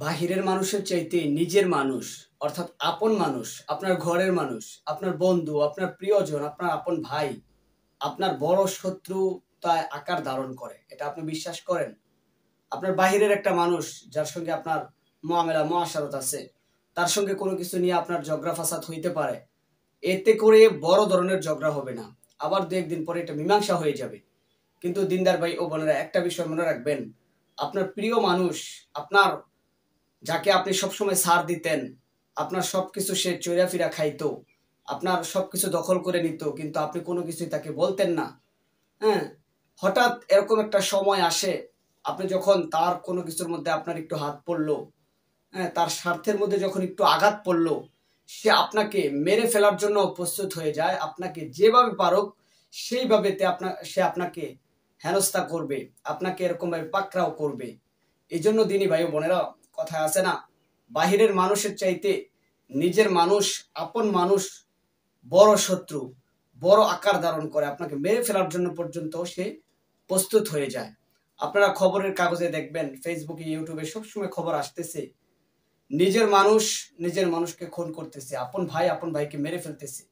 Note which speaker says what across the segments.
Speaker 1: বাহিরের মানুষের চাইতে নিজের মানুষ অর্থাৎ আপন মানুষ আপনার ঘরের মানুষ আপনার বন্ধু আপনার প্রিয়জন আপনার আপন ভাই আপনার বড় শত্রু তাই আকার ধারণ করে এটা আপনি বিশ্বাস করেন আপনার বাহিরের একটা মানুষ যার সঙ্গে আপনার মহামেলা মহাসারত আছে তার সঙ্গে কোনো কিছু নিয়ে আপনার জগরা ফাসাদ হইতে পারে এতে করে বড় ধরনের জগরা হবে না আবার দু একদিন পরে এটা মীমাংসা হয়ে যাবে কিন্তু দিনদার ভাই ও বোনেরা একটা বিষয় মনে রাখবেন আপনার প্রিয় মানুষ আপনার যাকে আপনি সবসময় সার দিতেন আপনার সব কিছু সে চোরাফিরা খাইতো আপনার সব কিছু দখল করে নিত কিন্তু আপনি কোনো কিছুই তাকে বলতেন না হ্যাঁ হঠাৎ এরকম একটা সময় আসে আপনি যখন তার কোনো কিছুর মধ্যে আপনার একটু হাত পড়লো হ্যাঁ তার স্বার্থের মধ্যে যখন একটু আঘাত পড়লো সে আপনাকে মেরে ফেলার জন্য প্রস্তুত হয়ে যায় আপনাকে যেভাবে পারুক সেইভাবে আপনা সে আপনাকে হেনস্থা করবে আপনাকে এরকমভাবে পাকড়াও করবে এই জন্য দিনই ভাই বোনেরা কথা আছে না বাহিরের মানুষের চাইতে নিজের মানুষ আপন মানুষ বড় শত্রু বড় আকার ধারণ করে আপনাকে মেরে ফেলার জন্য পর্যন্ত সে প্রস্তুত হয়ে যায় আপনারা খবরের কাগজে দেখবেন ফেসবুকে ইউটিউবে সবসময় খবর আসতেছে নিজের মানুষ নিজের মানুষকে খুন করতেছে আপন ভাই আপন ভাইকে মেরে ফেলতেছে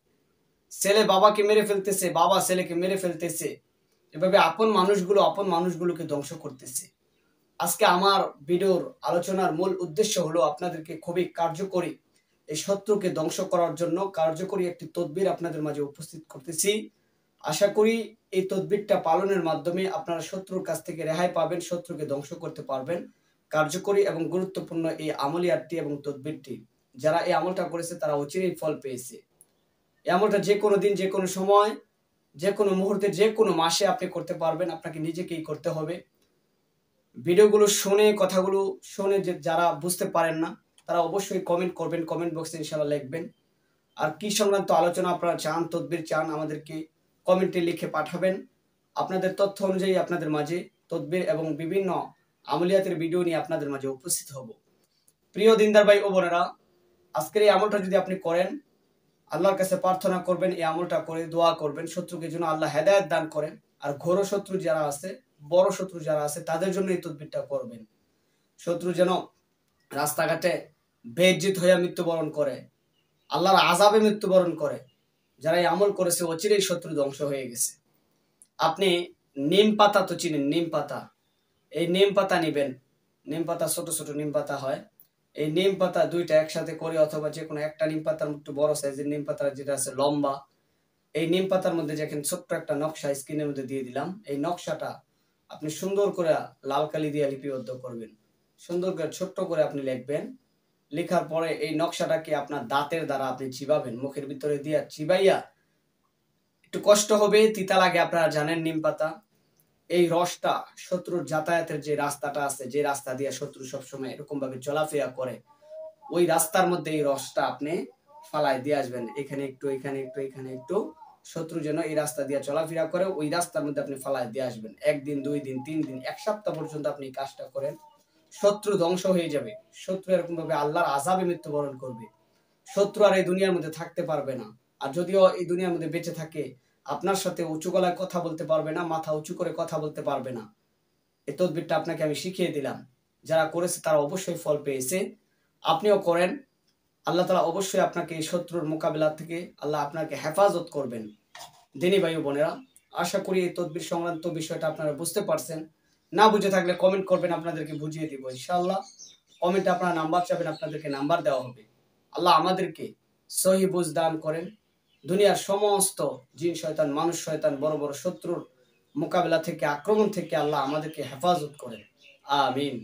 Speaker 1: ছেলে বাবাকে মেরে ফেলতেছে বাবা ছেলেকে মেরে ফেলতেছে এভাবে আপন মানুষগুলো আপন মানুষগুলোকে ধ্বংস করতেছে আজকে আমার ভিডিওর আলোচনার মূল উদ্দেশ্য হলো আপনাদেরকে খুবই কার্যকরী এই শত্রুকে ধ্বংস করার জন্য কার্যকরী একটি তদবির আপনাদের মাঝে উপস্থিত করতেছি আশা করি এই তদবিরটা পালনের মাধ্যমে আপনারা শত্রুর কাছ থেকে রেহাই পাবেন শত্রুকে ধ্বংস করতে পারবেন কার্যকরী এবং গুরুত্বপূর্ণ এই আমলিয়ারটি এবং তদবিরটি যারা এই আমলটা করেছে তারা অচিরেই ফল পেয়েছে এই আমলটা যে কোনো দিন যে কোনো সময় যে কোনো মুহূর্তে যে কোনো মাসে আপনি করতে পারবেন আপনাকে নিজেকেই করতে হবে ভিডিওগুলো শুনে কথাগুলো শুনে যে যারা বুঝতে পারেন না তারা অবশ্যই কমেন্ট করবেন কমেন্ট বক্সে ইনশাল্লাহ লিখবেন আর কি সংক্রান্ত আলোচনা আপনারা চান তদবির চান আমাদেরকে কমেন্টে লিখে পাঠাবেন আপনাদের তথ্য অনুযায়ী আপনাদের মাঝে তদ্বির এবং বিভিন্ন আমলিয়াতের ভিডিও নিয়ে আপনাদের মাঝে উপস্থিত হব প্রিয় দিনদার ভাই ও বোনেরা আজকের এই আমলটা যদি আপনি করেন আল্লাহর কাছে প্রার্থনা করবেন এই আমলটা করে দোয়া করবেন শত্রুকে যেন আল্লাহ হেদায়ত দান করেন আর ঘোর শত্রু যারা আছে বড় শত্রু যারা আছে তাদের জন্য এই তদবিরটা করবেন শত্রু যেন রাস্তাঘাটে বেজ্জিত হইয়া মৃত্যুবরণ করে আল্লাহর আজাবে মৃত্যুবরণ করে যারা এই আমল করেছে অচিরেই শত্রু ধ্বংস হয়ে গেছে আপনি নিম পাতা তো চিনেন নিম পাতা এই নিম পাতা নিবেন নিম পাতা ছোট ছোট নিম পাতা হয় এই নিম পাতা দুইটা একসাথে করে অথবা যে কোনো একটা নিম পাতার একটু বড় সাইজের নিম পাতা যেটা আছে লম্বা এই নিম পাতার মধ্যে যেখানে ছোট্ট একটা নকশা স্ক্রিনের মধ্যে দিয়ে দিলাম এই নকশাটা আপনি সুন্দর করে লাল কালি দিয়ে লিপিবদ্ধ করবেন সুন্দর করে ছোট্ট করে আপনি লিখবেন লেখার পরে এই নকশাটাকে আপনার দাঁতের দ্বারা আপনি চিবাবেন মুখের ভিতরে দিয়ে চিবাইয়া একটু কষ্ট হবে তিতা লাগে আপনারা জানেন নিম পাতা এই রসটা শত্রুর যাতায়াতের যে রাস্তাটা আছে যে রাস্তা দিয়ে শত্রু সবসময় এরকম ভাবে চলাফেরা করে ওই রাস্তার মধ্যে এই রসটা আপনি ফালাই দিয়ে আসবেন এখানে একটু এখানে একটু এখানে একটু শত্রু যেন এই রাস্তা দিয়ে চলাফেরা করে ওই রাস্তার মধ্যে আপনি ফালাই দিয়ে আসবেন একদিন দুই দিন তিন দিন এক সপ্তাহ পর্যন্ত আপনি কাজটা করেন শত্রু ধ্বংস হয়ে যাবে শত্রু এরকম ভাবে আল্লাহর আজাবে মৃত্যুবরণ করবে শত্রু আর এই দুনিয়ার মধ্যে থাকতে পারবে না আর যদিও এই দুনিয়ার মধ্যে বেঁচে থাকে আপনার সাথে উঁচু গলায় কথা বলতে পারবে না মাথা উঁচু করে কথা বলতে পারবে না এ তদবিরটা আপনাকে আমি শিখিয়ে দিলাম যারা করেছে তারা অবশ্যই ফল পেয়েছে আপনিও করেন আল্লাহ তালা অবশ্যই আপনাকে শত্রুর মোকাবিলা থেকে আল্লাহ আপনাকে হেফাজত করবেন দিনী ভাই বোনেরা আশা করি এই তদবির সংক্রান্ত বিষয়টা আপনারা বুঝতে পারছেন না বুঝে থাকলে কমেন্ট করবেন আপনাদেরকে বুঝিয়ে দিব ইনশাআল্লাহ কমেন্টে আপনারা নাম্বার চাবেন আপনাদেরকে নাম্বার দেওয়া হবে আল্লাহ আমাদেরকে সহি বুঝ দান করেন দুনিয়ার সমস্ত জিন শয়তান মানুষ শয়তান বড় বড় শত্রুর মোকাবেলা থেকে আক্রমণ থেকে আল্লাহ আমাদেরকে হেফাজত করেন আমিন